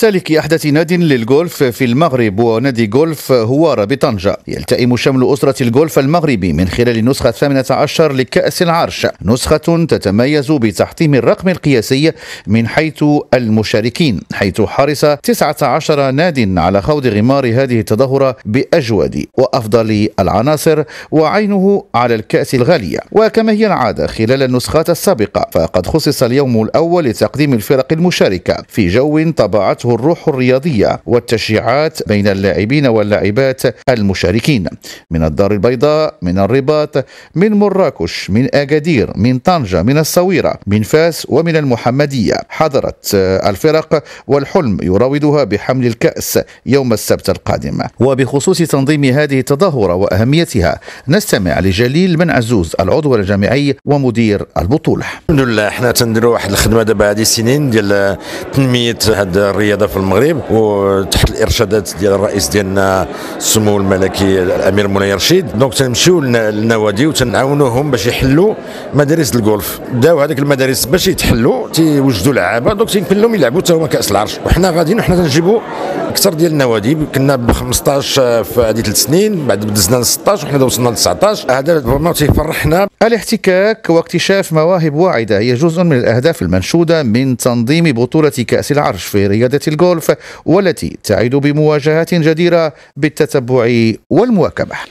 سالك أحدث نادي للجولف في المغرب ونادي جولف هوارة بطنجة يلتئم شمل أسرة الجولف المغربي من خلال النسخة الثامنة عشر لكأس العرش نسخة تتميز بتحطيم الرقم القياسي من حيث المشاركين حيث حرص 19 ناد على خوض غمار هذه التظاهرة بأجود وأفضل العناصر وعينه على الكأس الغالية وكما هي العادة خلال النسخات السابقة فقد خصص اليوم الأول لتقديم الفرق المشاركة في جو طبعته تمثله الروح الرياضية والتشجيعات بين اللاعبين واللاعبات المشاركين من الدار البيضاء من الرباط من مراكش من أكادير من طنجة من الصويرة من فاس ومن المحمدية حضرت الفرق والحلم يراودها بحمل الكأس يوم السبت القادم وبخصوص تنظيم هذه التظاهرة وأهميتها نستمع لجليل من عزوز العضو الجامعي ومدير البطولة الحمد لله احنا تنديروا واحد الخدمة دابا هذه سنين ديال تنمية هذا الرياضة الرياضه في المغرب وتحت الارشادات ديال الرئيس ديالنا السمو الملكي الامير مولاي رشيد دونك تنمشيو للنوادي وتنعاونوهم باش يحلوا مدارس الجولف داو هذيك المدارس باش يتحلوا تيوجدوا لعابه دونك تيمكن لهم يلعبوا حتى هما كاس العرش وحنا غاديين وحنا تنجيبوا اكثر ديال النوادي كنا ب 15 في هذه ثلاث سنين بعد دزنا ل 16 وحنا وصلنا ل 19 هذا فريمون تيفرحنا الاحتكاك واكتشاف مواهب واعدة هي جزء من الأهداف المنشودة من تنظيم بطولة كأس العرش في رياضة الجولف والتي تعد بمواجهات جديرة بالتتبع والمواكبة